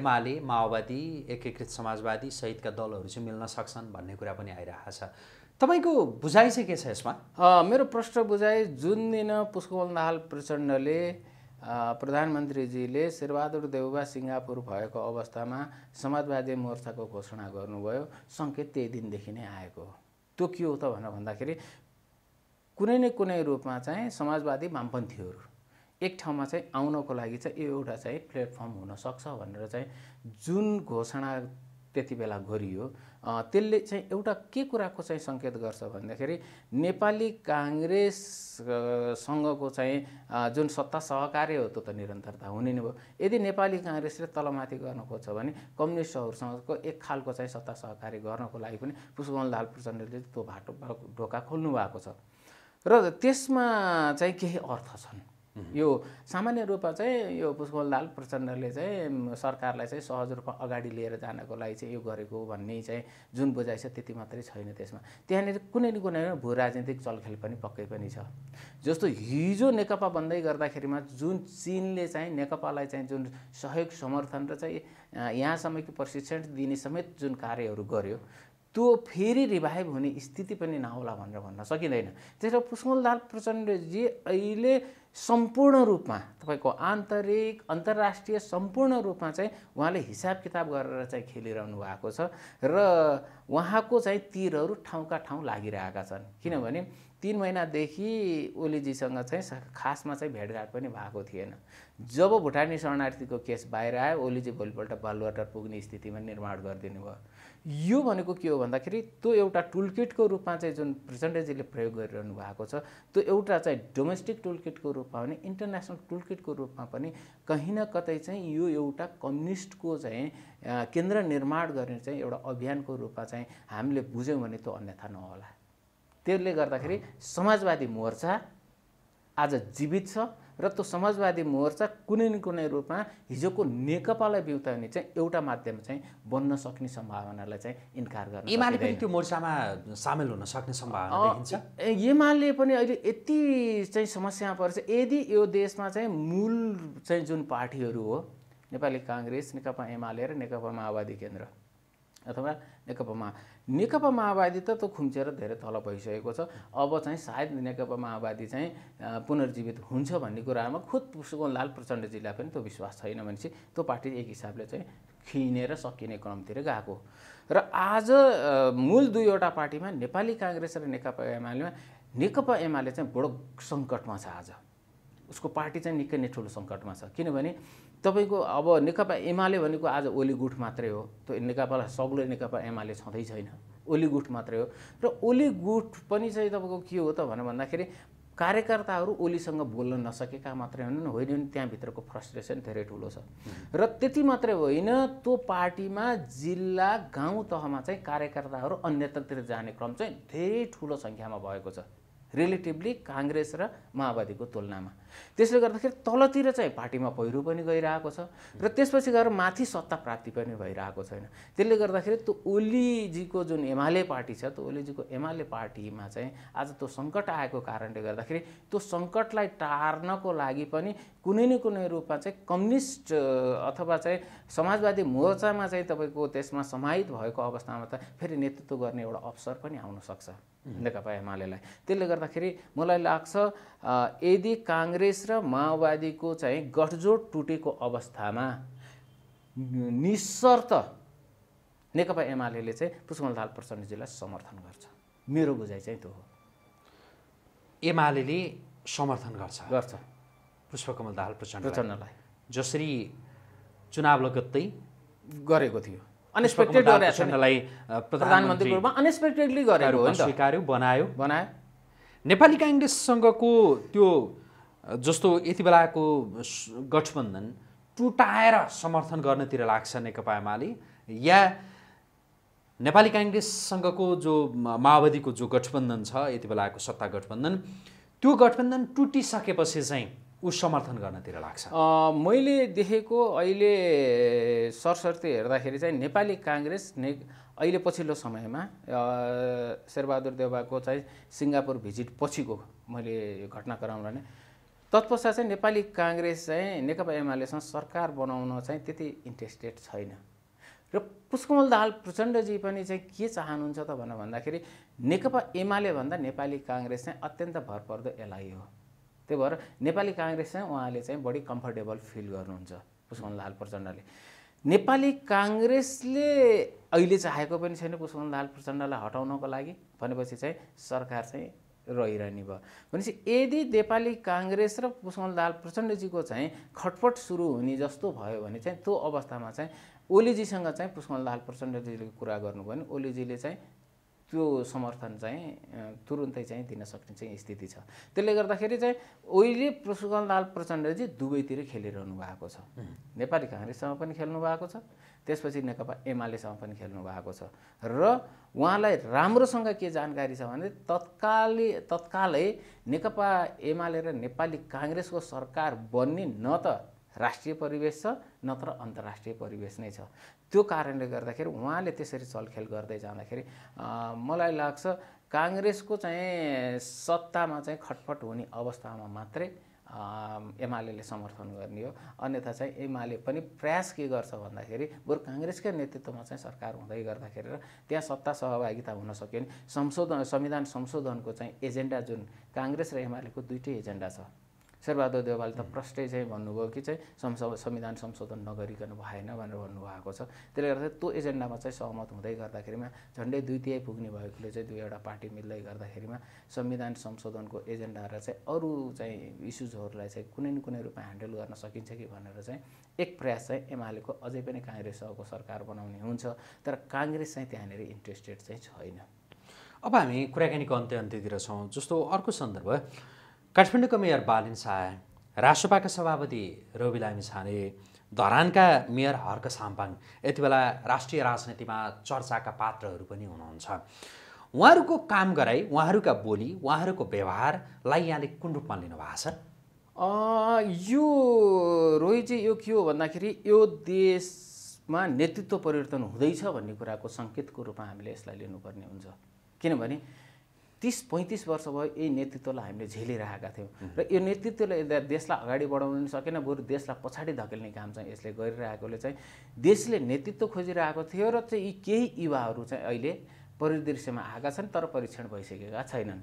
एमाले माओवादी एकीकृत समाजवादी सहितका दलहरू चाहिँ मिल्न सक्छन् भन्ने कुरा पनि आइरहेको छ तपाईँको बुझाइ चाहिँ के छ यसमा मेरो प्रश्न बुझाइ जुन दिन पुष्पवल दाहाल प्रचण्डले प्रधानमन्त्रीजीले शेरबहादुर देउबा सिङ्गापुर भएको अवस्थामा समाजवादी मोर्चाको घोषणा गर्नुभयो सङ्केत त्यही दिनदेखि नै आएको हो त्यो के हो त भनेर भन्दाखेरि कुनै न कुनै रूपमा चाहिँ समाजवादी वामपन्थीहरू एक ठाउँमा चाहिँ आउनको लागि चाहिँ यो एउटा चाहिँ प्लेटफर्म हुनसक्छ भनेर चाहिँ जुन घोषणा त्यति बेला गरियो त्यसले चाहिँ एउटा के कुराको चाहिँ सङ्केत गर्छ भन्दाखेरि नेपाली काङ्ग्रेससँगको चाहिँ जुन सत्ता सहकार्य हो त्यो त निरन्तरता हुने नै भयो यदि नेपाली काङ्ग्रेसले तलमाथि गर्न खोज्छ भने कम्युनिस्टहरूसँगको एक खालको चाहिँ सत्ता सहकार्य गर्नको लागि पनि पुष्पमल दाल प्रचण्डले त्यो भाटो ढोका खोल्नु भएको छ र त्यसमा चाहिँ केही अर्थ छन् यो सामान्य रूपमा चाहिँ यो दाल प्रचण्डले चाहिँ सरकारलाई चाहिँ सहज रूपमा अगाडि लिएर जानको लागि चाहिँ यो गरेको भन्ने चाहिँ जुन बुझाइ छ त्यति मात्रै छैन त्यसमा त्यहाँनिर कुनै न कुनै भू राजनीतिक चलखेल पनि पक्कै पनि छ जस्तो हिजो नेकपा बन्दै गर्दाखेरिमा जुन चिनले चाहिँ नेकपालाई चाहिँ जुन सहयोग समर्थन र चाहिँ यहाँसम्मको प्रशिक्षण दिने समेत जुन कार्यहरू गर्यो त्यो फेरि रिभाइभ हुने स्थिति पनि नहोला भनेर भन्न सकिँदैन पुष्पल दाल प्रचण्डजी अहिले सम्पूर्ण रूपमा तपाईँको आन्तरिक अन्तर्राष्ट्रिय सम्पूर्ण रूपमा चाहिँ उहाँले हिसाब किताब गरेर चाहिँ खेलिरहनु भएको छ र उहाँको चाहिँ तिरहरू ठाउँका ठाउँ लागिरहेका छन् किनभने तिन महिनादेखि ओलीजीसँग चाहिँ खासमा चाहिँ भेटघाट पनि भएको थिएन जब भुटानी शरणार्थीको केस बाहिर आयो ओलीजी भोलिपल्ट बालुवाटर पुग्ने स्थितिमा निर्माण गरिदिनु भयो यो भनेको के हो भन्दाखेरि त्यो एउटा टुल किटको रूपमा चाहिँ जुन प्रेजेन्टेजीले प्रयोग गरिरहनु भएको छ त्यो एउटा चाहिँ डोमेस्टिक टुल किटको रूपमा भने इन्टरनेसनल टुल किटको रूपमा पनि कहीँ न कतै चाहिँ यो एउटा कम्युनिस्टको चाहिँ केन्द्र निर्माण गर्ने चाहिँ एउटा अभियानको रूपमा चाहिँ हामीले बुझ्यौँ भने त्यो अन्यथा नहोला त्यसले गर्दाखेरि समाजवादी मोर्चा आज जीवित छ र त्यो समाजवादी मोर्चा कुनै न कुनै रूपमा हिजोको नेकपालाई बिउताउने चाहिँ एउटा माध्यम चाहिँ बन्न सक्ने सम्भावनालाई चाहिँ इन्कार गर्ने एमाले पनि त्यो मोर्चामा सामेल हुन सक्ने सम्भावना देखिन्छ एमाले पनि अहिले यति चाहिँ समस्या पर्छ यदि यो देशमा चाहिँ मूल चाहिँ जुन पार्टीहरू हो नेपाली काङ्ग्रेस नेकपा एमाले र नेकपा माओवादी केन्द्र अथवा नेकपा मा नेकपा माओवादी त त्यो खुम्चेर धेरै तल भइसकेको छ अब चाहिँ सायद नेकपा माओवादी चाहिँ पुनर्जीवित हुन्छ भन्ने कुरामा खुद प्रचण्ड प्रचण्डजीलाई पनि त्यो विश्वास छैन भनेपछि त्यो पार्टी एक हिसाबले चाहिँ खिनेर सकिने क्रमतिर गएको र आज मूल दुईवटा पार्टीमा नेपाली काङ्ग्रेस र नेकपा एमालेमा नेकपा एमाले चाहिँ बडो सङ्कटमा छ आज उसको पार्टी चाहिँ निकै नै ठुलो सङ्कटमा छ किनभने तपाईँको अब नेकपा एमाले भनेको आज ओली गुठ मात्रै हो त्यो नेकपालाई सग्लो नेकपा एमाले छँदै छैन ओली गुठ मात्रै हो र ओली गुठ पनि चाहिँ तपाईँको के हो त भने भन्दाखेरि कार्यकर्ताहरू ओलीसँग बोल्न नसकेका मात्रै हुन् होइन भने त्यहाँभित्रको फ्रस्ट्रेसन धेरै ठुलो छ र त्यति मात्रै होइन त्यो पार्टीमा जिल्ला गाउँ तहमा चाहिँ कार्यकर्ताहरू अन्यत्रतिर जाने क्रम चाहिँ धेरै ठुलो सङ्ख्यामा भएको छ रिलेटिभली काङ्ग्रेस र माओवादीको तुलनामा त्यसले गर्दाखेरि तलतिर चाहिँ पार्टीमा पहिरो पनि गइरहेको छ र त्यसपछि गएर माथि सत्ता प्राप्ति पनि भइरहेको छैन त्यसले गर्दाखेरि त्यो ओलीजीको जुन एमाले पार्टी छ त्यो ओलीजीको एमाले पार्टीमा चाहिँ आज त्यो सङ्कट आएको कारणले गर्दाखेरि त्यो सङ्कटलाई टार्नको लागि पनि कुनै न कुनै रूपमा चाहिँ कम्युनिस्ट अथवा चाहिँ समाजवादी मोर्चामा चाहिँ तपाईँको त्यसमा समाहित भएको अवस्थामा त फेरि नेतृत्व गर्ने एउटा अवसर पनि आउनसक्छ नेकपा एमालेलाई त्यसले गर्दाखेरि मलाई लाग्छ यदि काङ्ग्रेस र माओवादीको चाहिँ गठजोड टुटेको अवस्थामा निशर्त नेकपा एमाले चाहिँ पुष्पमल दाल प्रचण्डजीलाई समर्थन गर्छ मेरो बुझाइ चाहिँ त्यो हो एमाले समर्थन गर्छ गर्छ पुष्पकमल दाल प्रचण्ड प्रचण्डलाई जसरी चुनाव लगत्तै गरेको थियो अनएक्सपेक्टेड गरेलाई प्रधानमन्त्रीको रूपमा अनएक्सपेक्टेडली गरेको स्वीकार्यो बनायो बनायो नेपाली काङ्ग्रेससँगको त्यो जस्तो यति बेलाको गठबन्धन टुटाएर समर्थन गर्नतिर लाग्छ नेकपा एमाले या नेपाली काङ्ग्रेससँगको जो माओवादीको जो गठबन्धन छ यति बेलाको सत्ता गठबन्धन त्यो गठबन्धन टुटिसकेपछि चाहिँ ऊ समर्थन गर्नतिर लाग्छ मैले देखेको अहिले सरस्वती हेर्दाखेरि चाहिँ नेपाली काङ्ग्रेस ने अहिले पछिल्लो समयमा शेरबहादुर देवाको चाहिँ सिङ्गापुर भिजिट पछिको मैले घटनाक्रम रहने तत्पश्चात चाहिँ नेपाली काङ्ग्रेस चाहिँ नेकपा एमालेसँग सरकार बनाउन चाहिँ त्यति इन्ट्रेस्टेड छैन र पुष्कमल दाहाल प्रचण्डजी पनि चाहिँ के चाहनुहुन्छ त भनेर भन्दाखेरि नेकपा एमाले भन्दा नेपाली काङ्ग्रेस चाहिँ अत्यन्त भरपर्दो एलआई हो त्यही भएर नेपाली काङ्ग्रेस चाहिँ उहाँले चाहिँ बढी कम्फर्टेबल फिल गर्नुहुन्छ पुष्पनलाल प्रचण्डले नेपाली काङ्ग्रेसले अहिले चाहेको पनि छैन पुष्पनलाल प्रचण्डलाई हटाउनको लागि भनेपछि चाहिँ सरकार चाहिँ रहिरहने भयो भनेपछि यदि नेपाली काङ्ग्रेस र पुष्पनलाल प्रचण्डजीको चाहिँ खटपट सुरु हुने जस्तो भयो भने चाहिँ त्यो अवस्थामा चाहिँ ओलीजीसँग चाहिँ पुष्पनलाल प्रचण्डजीले कुरा गर्नुभयो भने ओलीजीले चाहिँ त्यो समर्थन चाहिँ तुरुन्तै चाहिँ दिन सक्ने चाहिँ स्थिति छ त्यसले गर्दाखेरि चाहिँ अहिले पुष्पकलाल प्रचण्डजी दुवैतिर खेलिरहनु भएको छ नेपाली काङ्ग्रेससँग पनि खेल्नु भएको छ त्यसपछि नेकपा एमालेसँग पनि खेल्नु भएको छ र उहाँलाई राम्रोसँग के जानकारी छ भने तत्कालै तत्कालै नेकपा एमाले र नेपाली काङ्ग्रेसको सरकार बन्ने न त राष्ट्रिय परिवेश छ नत्र अन्तर्राष्ट्रिय परिवेश नै छ त्यो कारणले गर्दाखेरि उहाँले त्यसरी चलखेल गर्दै जाँदाखेरि मलाई लाग्छ काङ्ग्रेसको चाहिँ सत्तामा चाहिँ खटपट हुने अवस्थामा मात्रै एमाले समर्थन गर्ने हो अन्यथा चाहिँ एमाले पनि प्रयास के गर्छ भन्दाखेरि बरु काङ्ग्रेसकै नेतृत्वमा चाहिँ सरकार हुँदै गर्दाखेरि र त्यहाँ सत्ता सहभागिता हुन सक्यो भने संशोधन संविधान संशोधनको चाहिँ एजेन्डा जुन काङ्ग्रेस र एमालेको दुइटै एजेन्डा छ शेरबहादुर देवालले त प्रष्टै चाहिँ भन्नुभयो कि चाहिँ संविधान संशोधन नगरिकन भएन भनेर भन्नुभएको छ त्यसले गर्दा त्यो एजेन्डामा चाहिँ सहमत हुँदै गर्दाखेरिमा झन्डै दुई तिहाई पुग्ने भएकोले चाहिँ दुईवटा पार्टी मिल्दै गर्दाखेरिमा संविधान संशोधनको एजेन्डा र चाहिँ अरू चाहिँ इस्युजहरूलाई चाहिँ कुनै न कुनै रूपमा ह्यान्डल गर्न सकिन्छ कि भनेर चाहिँ एक प्रयास चाहिँ एमालेको अझै पनि काङ्ग्रेसको सरकार बनाउने हुन्छ तर काङ्ग्रेस चाहिँ त्यहाँनिर इन्ट्रेस्टेड चाहिँ छैन अब हामी कुराकानीको अन्त्य अन्त्यतिर छौँ जस्तो अर्को सन्दर्भ काठमाडौँको मेयर बालिन शाह राष्ट्रपाका सभापति रवि लामी छाने धरानका मेयर हर्क साम्पाङ यति बेला राष्ट्रिय राजनीतिमा चर्चाका पात्रहरू पनि हुनुहुन्छ उहाँहरूको काम गराइ उहाँहरूका बोली उहाँहरूको व्यवहारलाई यहाँले कुन रूपमा लिनुभएको छ यो रोहितजी यो के हो भन्दाखेरि यो देशमा नेतृत्व परिवर्तन हुँदैछ भन्ने कुराको सङ्केतको रूपमा हामीले यसलाई लिनुपर्ने हुन्छ किनभने तिस पैँतिस वर्ष भयो यही नेतृत्वलाई हामीले झेलिरहेका थियौँ र यो नेतृत्वले देशलाई अगाडि बढाउन पनि सकेन बरु देशलाई पछाडि धकेल्ने काम चाहिँ यसले गरिरहेकोले चाहिँ देशले नेतृत्व खोजिरहेको थियो र चाहिँ यी केही युवाहरू चाहिँ अहिले परिदृश्यमा आएका छन् तर परीक्षण भइसकेका छैनन्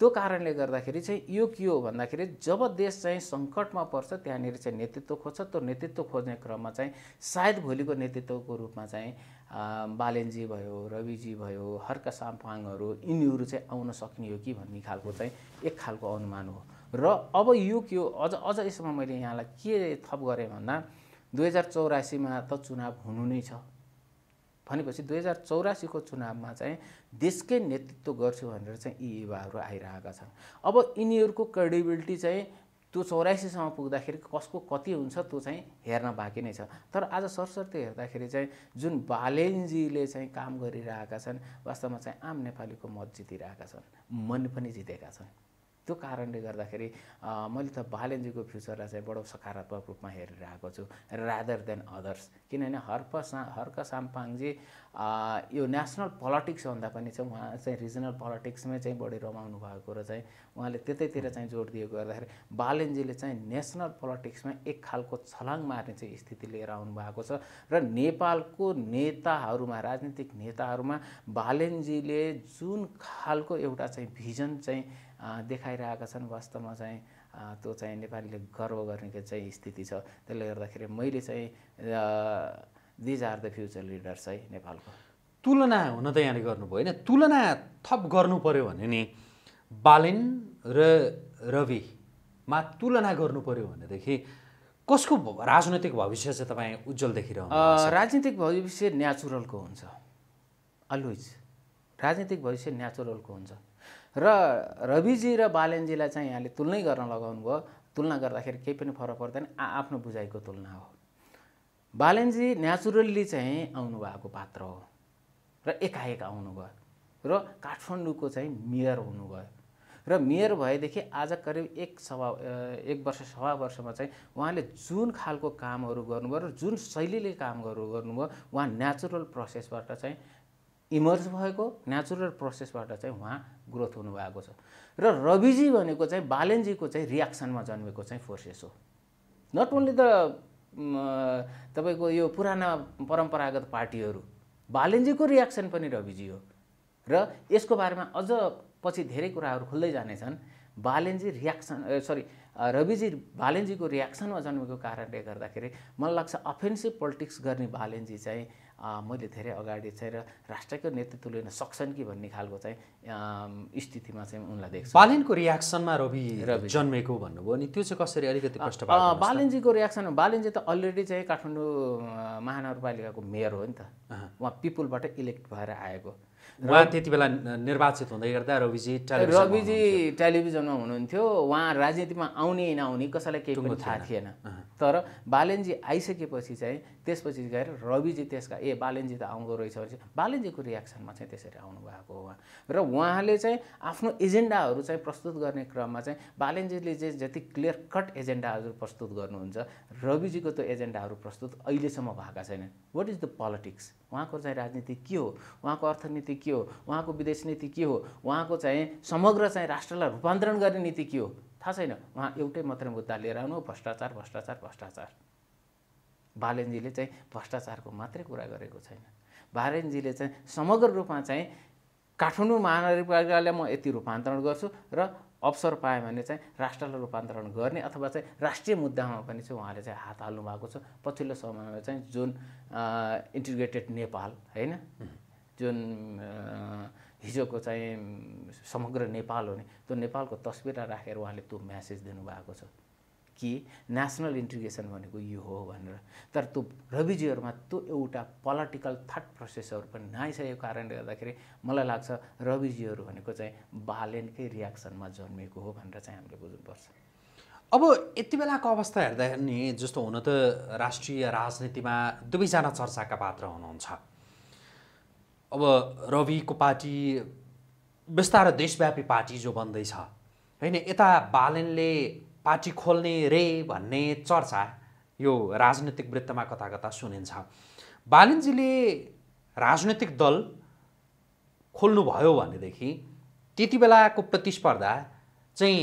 त्यो कारणले गर्दाखेरि चाहिँ यो के हो भन्दाखेरि जब देश चाहिँ सङ्कटमा पर्छ त्यहाँनिर चाहिँ नेतृत्व खोज्छ त्यो नेतृत्व खोज्ने क्रममा चाहिँ सायद भोलिको नेतृत्वको रूपमा चाहिँ बालेनजी भयो रविजी भयो हर्का साम्पाङहरू यिनीहरू चाहिँ आउन सक्ने हो कि भन्ने खालको चाहिँ एक खालको अनुमान हो र अब यो के हो अझ अझ यसमा मैले यहाँलाई के थप गरेँ भन्दा दुई हजार चौरासीमा त चुनाव हुनु नै छ भनेपछि दुई हजार चौरासीको चुनावमा चाहिँ देशकै नेतृत्व गर्छु भनेर चाहिँ यी युवाहरू आइरहेका छन् अब यिनीहरूको क्रेडिबिलिटी चाहिँ त्यो चौरासीसम्म पुग्दाखेरि कसको कति हुन्छ त्यो चाहिँ हेर्न बाँकी नै छ तर आज सरस्वती हेर्दाखेरि चाहिँ जुन बालेनजीले चाहिँ काम गरिरहेका छन् वास्तवमा चाहिँ आम नेपालीको मत जितिरहेका छन् मन पनि जितेका छन् त्यो कारणले गर्दाखेरि मैले त बालनजीको फ्युचरलाई चाहिँ बडो सकारात्मक रूपमा हेरेर आएको छु रादर देन अदर्स किनभने हर्प सा हर्क साम्पाङजी यो नेसनल पोलिटिक्स भन्दा पनि चाहिँ उहाँ चाहिँ रिजनल पोलिटिक्समै चाहिँ बढी रमाउनु भएको र चाहिँ उहाँले त्यतैतिर चाहिँ जोड दिएको गर्दाखेरि बालनजीले चाहिँ नेसनल पोलिटिक्समा एक खालको छलाङ मार्ने चाहिँ स्थिति लिएर आउनु भएको छ र नेपालको नेताहरूमा राजनीतिक नेताहरूमा बालनजीले जुन खालको एउटा चाहिँ भिजन चाहिँ देखाइरहेका छन् वास्तवमा चाहिँ त्यो चाहिँ नेपालीले गर्व गर्ने चाहिँ स्थिति छ त्यसले गर्दाखेरि मैले चाहिँ these are the future leaders है नेपालको तुलना हुन त यहाँले गर्नुभयो होइन तुलना थप गर्नु पऱ्यो भने नि बालेन र रविमा तुलना गर्नु पऱ्यो भनेदेखि कसको राजनैतिक भविष्य चाहिँ तपाईँ उज्जवल देखिरहनु राजनीतिक भविष्य नेचुरलको हुन्छ अलवेज राजनीतिक भविष्य नेचुरलको हुन्छ र रविजी र बालेनजीलाई चाहिँ यहाँले तुलनै गर्न लगाउनु भयो तुलना गर्दाखेरि केही पनि फरक पर्दैन आ आफ्नो बुझाइको तुलना हो बालेनजी नेचुरल्ली चाहिँ आउनुभएको पात्र हो र एकाएक आउनुभयो र काठमाडौँको चाहिँ मेयर हुनुभयो र मेयर भएदेखि आज करिब एक सवा एक वर्ष सवा वर्षमा चाहिँ उहाँले जुन खालको कामहरू गर्नुभयो र जुन शैलीले कामहरू गर्नुभयो उहाँ नेचुरल प्रोसेसबाट चाहिँ इमर्ज भएको नेचुरल प्रोसेसबाट चाहिँ उहाँ ग्रोथ हुनुभएको छ र रविजी भनेको चाहिँ बालेन्जीको चाहिँ रियाक्सनमा जन्मेको चाहिँ फोर्सेस हो नट ओन्ली द तपाईँको यो पुराना परम्परागत पार्टीहरू बालेन्जीको रियाक्सन पनि रविजी हो र यसको बारेमा अझ पछि धेरै कुराहरू खुल्दै जानेछन् बालेन्जी रियाक्सन सरी रविजी बालेन्जीको रियाक्सनमा जन्मेको कारणले गर्दाखेरि मलाई लाग्छ अफेन्सिभ पोलिटिक्स गर्ने बालेन्जी चाहिँ मैले धेरै अगाडि चाहिँ र राष्ट्रको नेतृत्व लिन सक्छन् कि भन्ने खालको चाहिँ स्थितिमा चाहिँ उनलाई देख्छ बालिनको रियाक्सनमा रवि जन्मेको भन्नुभयो नि त्यो चाहिँ कसरी अलिकति कष्ट बालिनजीको रियाक्सन बालिनजी त अलरेडी चाहिँ काठमाडौँ महानगरपालिकाको मेयर हो नि त उहाँ पिपुलबाट इलेक्ट भएर आएको उहाँ त्यति बेला निर्वाचित हुँदै गर्दा रविजी रविजी टेलिभिजनमा हुनुहुन्थ्यो उहाँ राजनीतिमा आउने नआउने कसैलाई केही पनि थाहा थिएन तर बालेनजी आइसकेपछि चाहिँ त्यसपछि गएर रविजी त्यसका ए बालेनजी त आउँदो रहेछ भने चाहिँ बालेनजीको रियाक्सनमा चाहिँ त्यसरी आउनुभएको उहाँ र उहाँले चाहिँ आफ्नो एजेन्डाहरू चाहिँ प्रस्तुत गर्ने क्रममा चाहिँ बालेनजीले चाहिँ जति क्लियर कट एजेन्डाहरू प्रस्तुत गर्नुहुन्छ रविजीको त्यो एजेन्डाहरू प्रस्तुत अहिलेसम्म भएका छैनन् वाट इज द पोलिटिक्स उहाँको चाहिँ राजनीति के हो उहाँको अर्थनीति के हो उहाँको विदेश नीति के हो उहाँको चाहिँ समग्र चाहिँ राष्ट्रलाई रूपान्तरण गर्ने नीति के हो थाहा छैन उहाँ एउटै मात्रै मुद्दा लिएर आउनु भ्रष्टाचार भ्रष्टाचार भ्रष्टाचार बालेनजीले चाहिँ भ्रष्टाचारको मात्रै कुरा गरेको छैन बालेनजीले चाहिँ समग्र रूपमा चाहिँ काठमाडौँ महानगरपालिकाले म यति रूपान्तरण गर्छु र अवसर पायो भने चाहिँ राष्ट्रलाई रूपान्तरण गर्ने अथवा चाहिँ राष्ट्रिय मुद्दामा पनि चाहिँ उहाँले चाहिँ हात हाल्नु भएको छ पछिल्लो समयमा चाहिँ जुन इन्टिग्रेटेड नेपाल होइन जुन हिजोको चाहिँ समग्र नेपाल हो नि त्यो नेपालको तस्बिर राखेर उहाँले त्यो म्यासेज दिनुभएको छ कि नेसनल इन्टिग्रेसन भनेको यो हो भनेर तर त्यो रविजीहरूमा त्यो एउटा पोलिटिकल थट प्रोसेसहरू पनि नआइसकेको कारणले गर्दाखेरि मलाई लाग्छ रविजीहरू भनेको चाहिँ बालेनकै रियाक्सनमा जन्मेको हो भनेर चाहिँ हामीले बुझ्नुपर्छ अब यति बेलाको अवस्था हेर्दा नि जस्तो हुन त राष्ट्रिय राजनीतिमा दुवैजना चर्चाका पात्र हुनुहुन्छ अब रविको पार्टी बिस्तारो देशव्यापी पार्टी जो बन्दैछ होइन यता बालनले पार्टी खोल्ने रे भन्ने चर्चा यो राजनैतिक वृत्तमा कता कता सुनिन्छ बालिनजीले राजनैतिक दल खोल्नुभयो भनेदेखि त्यति बेलाको प्रतिस्पर्धा चाहिँ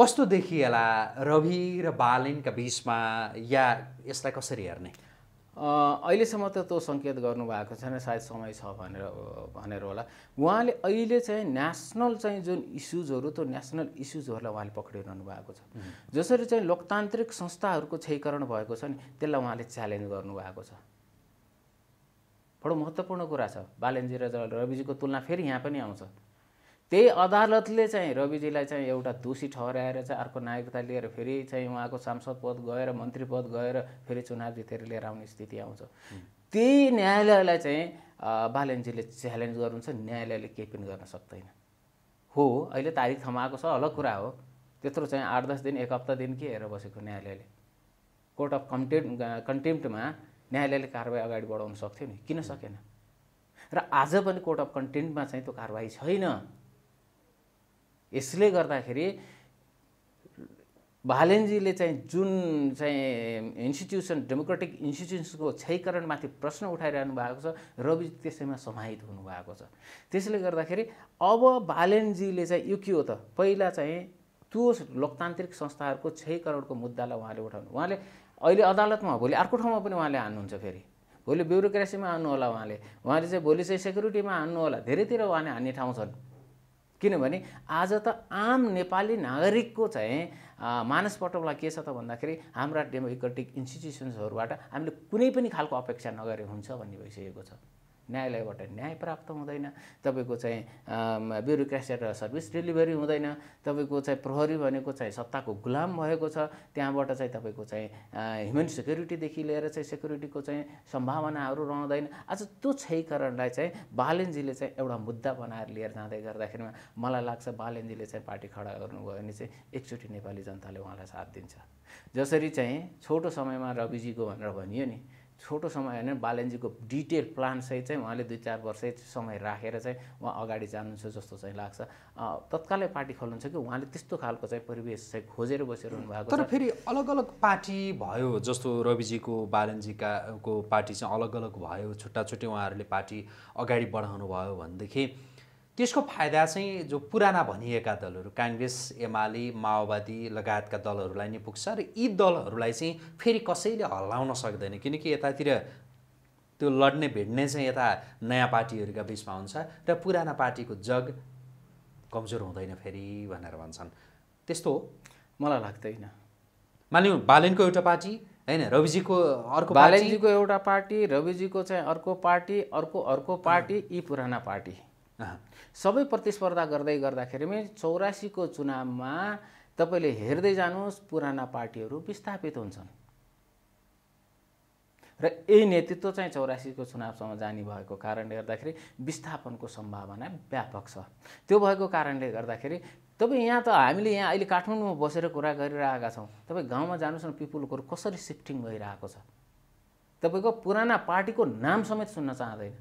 कस्तो देखिएला रवि र बालिनका बिचमा या यसलाई कसरी हेर्ने अहिलेसम्म त त्यो सङ्केत गर्नुभएको छैन सायद समय छ भनेर भनेर होला उहाँले अहिले चाहिँ नेसनल चाहिँ जुन इस्युजहरू त्यो नेसनल इस्युजहरूलाई उहाँले पक्रिरहनु भएको छ जसरी चाहिँ लोकतान्त्रिक संस्थाहरूको क्षयकरण भएको छ नि त्यसलाई उहाँले च्यालेन्ज गर्नुभएको छ बडो महत्त्वपूर्ण कुरा छ बालेन्जी र रविजीको तुलना फेरि यहाँ पनि आउँछ त्यही अदालतले चाहिँ रविजीलाई चाहिँ एउटा दोषी ठहराएर चाहिँ अर्को नागरिकता लिएर फेरि चाहिँ उहाँको सांसद पद गएर मन्त्री पद गएर फेरि चुनाव जितेर लिएर आउने स्थिति आउँछ त्यही न्यायालयलाई चाहिँ बालेनजीले च्यालेन्ज गर्नुहुन्छ न्यायालयले केही पनि गर्न सक्दैन हो अहिले तारिक थमाएको छ अलग कुरा हो त्यत्रो चाहिँ आठ दस दिन एक हप्ता दिन के हेरेर बसेको न्यायालयले कोर्ट अफ कन्टेम्प कन्टेम्प्टमा न्यायालयले कारवाही अगाडि बढाउन सक्थ्यो नि किन सकेन र आज पनि कोर्ट अफ कन्टेम्प्टमा चाहिँ त्यो कारवाही छैन यसले गर्दाखेरि भालेन्जीले चाहिँ जुन चाहिँ इन्स्टिट्युसन डेमोक्रेटिक इन्स्टिट्युसनको क्षयकरणमाथि प्रश्न उठाइरहनु भएको छ रवि त्यसैमा समाहित हुनुभएको छ त्यसले गर्दाखेरि अब भालेन्जीले चाहिँ यो के हो त पहिला चाहिँ त्यो लोकतान्त्रिक संस्थाहरूको क्षयकरणको मुद्दालाई उहाँले उठाउनु उहाँले अहिले अदालतमा भोलि अर्को ठाउँमा पनि उहाँले हान्नुहुन्छ फेरि भोलि ब्युरोक्रेसीमा हान्नु होला उहाँले उहाँले चाहिँ भोलि चाहिँ सेक्युरिटीमा हान्नु होला धेरैतिर उहाँले हान्ने ठाउँ छन् किनभने आज त आम नेपाली नागरिकको चाहिँ मानसपटलमा के छ त भन्दाखेरि हाम्रा डेमोक्रेटिक इन्स्टिट्युसन्सहरूबाट हामीले कुनै पनि खालको अपेक्षा नगरे हुन्छ भन्ने भइसकेको छ न्यायालयबाट न्याय प्राप्त हुँदैन तपाईँको चाहिँ ब्युरोक्रेसी सर्भिस डेलिभरी हुँदैन तपाईँको चाहिँ प्रहरी भनेको चाहिँ सत्ताको गुलाम भएको छ त्यहाँबाट चाहिँ तपाईँको चाहिँ ह्युमन सेक्युरिटीदेखि लिएर चाहिँ सेक्युरिटीको चाहिँ सम्भावनाहरू रहँदैन आज त्यो क्षयकरणलाई चाहिँ बालेनजीले चाहिँ एउटा मुद्दा बनाएर लिएर जाँदै गर्दाखेरिमा मलाई लाग्छ बालेनजीले चाहिँ पार्टी खडा गर्नुभयो भने चाहिँ एकचोटि नेपाली जनताले उहाँलाई साथ दिन्छ जसरी चाहिँ छोटो समयमा रविजीको भनेर भनियो नि छोटो समय होइन बालनजीको डिटेल प्लानसहित चाहिँ उहाँले दुई चार वर्ष समय राखेर चाहिँ उहाँ अगाडि जानुहुन्छ जस्तो चाहिँ लाग्छ तत्कालै पार्टी खोल्नुहुन्छ कि उहाँले त्यस्तो खालको चाहिँ परिवेश चाहिँ खोजेर बसिरहनु भएको तर फेरि अलग अलग पार्टी भयो जस्तो रविजीको बालनजीका को पार्टी चाहिँ अलग अलग भयो छुट्टा छुट्टै उहाँहरूले पार्टी अगाडि बढाउनु भयो भनेदेखि त्यसको फाइदा चाहिँ जो पुराना भनिएका दलहरू काङ्ग्रेस एमाले माओवादी लगायतका दलहरूलाई नै पुग्छ र यी दलहरूलाई चाहिँ फेरि कसैले हल्लाउन सक्दैन किनकि यतातिर त्यो लड्ने भेट्ने चाहिँ यता नयाँ पार्टीहरूका बिचमा हुन्छ र पुराना पार्टीको जग कमजोर हुँदैन फेरि भनेर भन्छन् त्यस्तो हो मलाई लाग्दैन मान्यौँ बालेनको एउटा पार्टी होइन रविजीको अर्को बालेनजीको एउटा पार्टी रविजीको चाहिँ अर्को पार्टी अर्को अर्को पार्टी यी पुराना पार्टी सबै प्रतिस्पर्धा गर्दै गर्दाखेरिमै चौरासीको चुनावमा तपाईँले हेर्दै जानुहोस् पुराना पार्टीहरू विस्थापित हुन्छन् र यही नेतृत्व चाहिँ चौरासीको चुनावसम्म जाने भएको कारणले गर्दाखेरि विस्थापनको सम्भावना व्यापक छ त्यो भएको कारणले गर्दाखेरि तपाईँ यहाँ त हामीले यहाँ अहिले काठमाडौँमा बसेर कुरा गरिरहेका छौँ तपाईँ गाउँमा जानुहोस् न पिपुलकोहरू कसरी सिफ्टिङ भइरहेको छ तपाईँको पुराना पार्टीको नाम समेत सुन्न चाहँदैन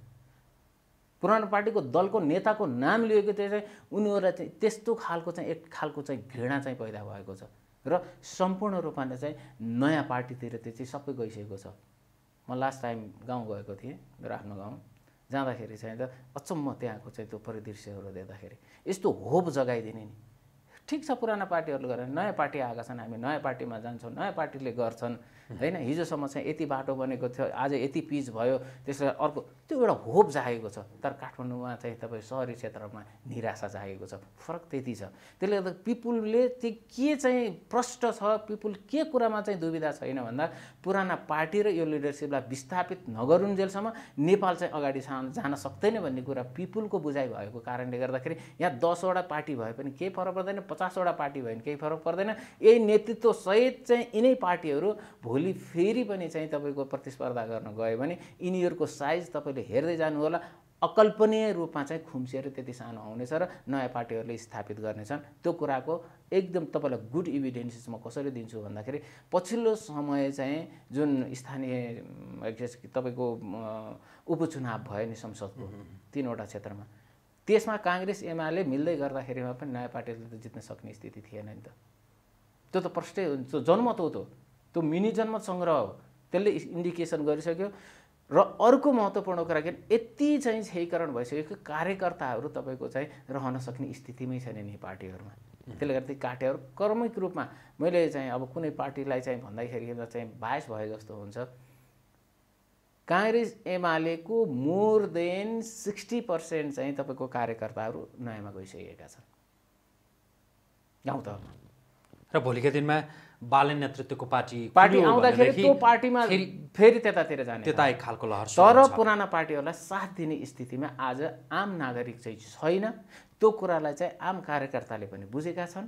पुरानो पार्टीको दलको नेताको नाम लिएको त्यो चाहिँ उनीहरूलाई चाहिँ त्यस्तो खालको चाहिँ एक खालको चाहिँ घृणा चाहिँ पैदा भएको छ र सम्पूर्ण रूपमा चाहिँ नयाँ पार्टीतिर त्यो चाहिँ सबै गइसकेको छ म लास्ट टाइम गाउँ गएको थिएँ मेरो आफ्नो गाउँ जाँदाखेरि चाहिँ त अचम्म त्यहाँको चाहिँ त्यो परिदृश्यहरू देख्दाखेरि यस्तो होप जगाइदिने नि ठिक छ पुराना पार्टीहरूले गरेर नयाँ पार्टी आएका छन् हामी नयाँ पार्टीमा जान्छौँ नयाँ पार्टीले गर्छन् होइन हिजोसम्म चाहिँ यति बाटो बनेको थियो आज यति पिच भयो त्यसलाई अर्को त्यो एउटा होप जागेको छ तर काठमाडौँमा चाहिँ तपाईँ सहरी क्षेत्रमा निराशा जागेको छ फरक त्यति छ त्यसले गर्दा पिपुलले चाहिँ के चाहिँ प्रष्ट छ पिपुल के कुरामा चाहिँ दुविधा छैन भन्दा पुराना पार्टी र यो लिडरसिपलाई विस्थापित नगरुन्जेलसम्म नेपाल चाहिँ अगाडि जान सक्दैन भन्ने कुरा पिपुलको बुझाइ भएको कारणले गर्दाखेरि यहाँ दसवटा पार्टी भए पनि केही फरक पर्दैन पचासवटा पार्टी भयो भने केही फरक पर्दैन यही नेतृत्वसहित चाहिँ यिनै पार्टीहरू भोलि भोलि फेरि पनि चाहिँ तपाईँको प्रतिस्पर्धा गर्न गयो भने यिनीहरूको साइज तपाईँले हेर्दै जानु होला अकल्पनीय रूपमा चाहिँ खुम्सिएर त्यति सानो आउनेछ र नयाँ पार्टीहरूले स्थापित गर्नेछन् त्यो कुराको एकदम तपाईँलाई गुड इभिडेन्सेस म कसरी दिन्छु भन्दाखेरि पछिल्लो समय चाहिँ जुन स्थानीय तपाईँको उपचुनाव भयो नि संसदको तिनवटा क्षेत्रमा त्यसमा काङ्ग्रेस एमाले मिल्दै गर्दाखेरिमा पनि नयाँ पार्टीहरूले त जित्न सक्ने स्थिति थिएन नि त त्यो त प्रष्टै हुन्छ जनमत हो त्यो त्यो मिनी जन्म सङ्ग्रह हो त्यसले इन्डिकेसन गरिसक्यो र अर्को महत्त्वपूर्ण कुरा के यति चाहिँ क्षयकरण भइसक्यो कि कार्यकर्ताहरू तपाईँको चाहिँ रहन सक्ने स्थितिमै छैन नि पार्टीहरूमा त्यसले गर्दा काटेहरू क्रमिक रूपमा मैले चाहिँ अब कुनै पार्टीलाई चाहिँ भन्दाखेरि चाहिँ बाहेस भए जस्तो हुन्छ काङ्ग्रेस एमालेको मोर देन सिक्सटी पर्सेन्ट चाहिँ तपाईँको कार्यकर्ताहरू नयाँमा गइसकेका छन् गाउँ तहमा र भोलिका दिनमा बालन नेतृत्वको पार्टी पार्टी आउँदाखेरि त्यो पार्टीमा फेरि त्यतातिर जाने त्यता एक खालको लहर तर पुराना पार्टीहरूलाई साथ दिने स्थितिमा आज आम नागरिक चाहिँ छैन त्यो कुरालाई चाहिँ आम कार्यकर्ताले पनि बुझेका छन्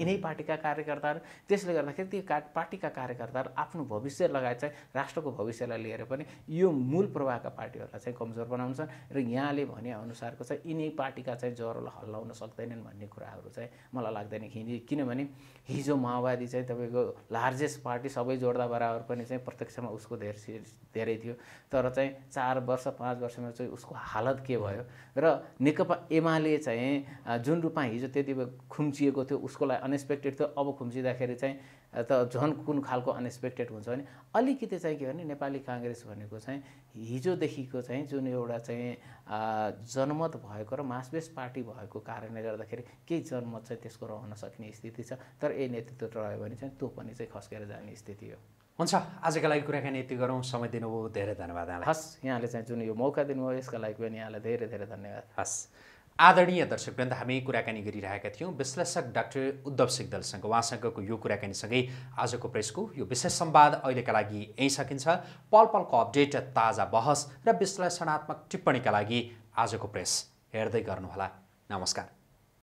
यिनै पार्टीका कार्यकर्ताहरू त्यसले गर्दाखेरि ती का पार्टीका कार्यकर्ताहरू आफ्नो भविष्य लगायत चाहिँ राष्ट्रको भविष्यलाई लिएर पनि यो मूल प्रभावका पार्टीहरूलाई चाहिँ कमजोर बनाउँछन् र यहाँले भने अनुसारको चाहिँ यिनै पार्टीका चाहिँ ज्वरोलाई हल्लाउन सक्दैनन् भन्ने कुराहरू चाहिँ मलाई लाग्दैन हिँडी किनभने हिजो माओवादी चाहिँ तपाईँको लार्जेस्ट पार्टी सबै जोड्दा बराबर पनि चाहिँ प्रत्यक्षमा उसको धेरै धेरै थियो तर चाहिँ चार वर्ष पाँच वर्षमा चाहिँ उसको हालत के भयो र नेकपा एमाले चाहिँ जुन रूपमा हिजो त्यति खुम्चिएको थियो उसको अनएक्सपेक्टेड थियो अब खुम्चिँदाखेरि चाहिँ त झन् कुन खालको अनएक्सपेक्टेड हुन्छ भने अलिकति चाहिँ के भने नेपाली काङ्ग्रेस भनेको चाहिँ हिजोदेखिको चाहिँ जुन एउटा चाहिँ जनमत भएको र मासबेस पार्टी भएको कारणले गर्दाखेरि केही जनमत चाहिँ त्यसको रहन सक्ने स्थिति छ तर यही नेतृत्व रह्यो भने चाहिँ त्यो पनि चाहिँ खस्केर जाने स्थिति हो हुन्छ आजको लागि कुराकानी यति गरौँ समय दिनुभयो धेरै धन्यवाद हस् यहाँले चाहिँ जुन यो मौका दिनुभयो यसका लागि पनि यहाँलाई धेरै धेरै धन्यवाद हस् आदरणीय दर्शकवृन्द हामी कुराकानी गरिरहेका थियौँ विश्लेषक डाक्टर उद्धव सिग्दलसँग उहाँसँगको यो कुराकानीसँगै आजको प्रेसको यो विशेष संवाद अहिलेका लागि यहीँ सकिन्छ पल पलको अपडेट ताजा बहस र विश्लेषणात्मक टिप्पणीका लागि आजको प्रेस हेर्दै गर्नुहोला नमस्कार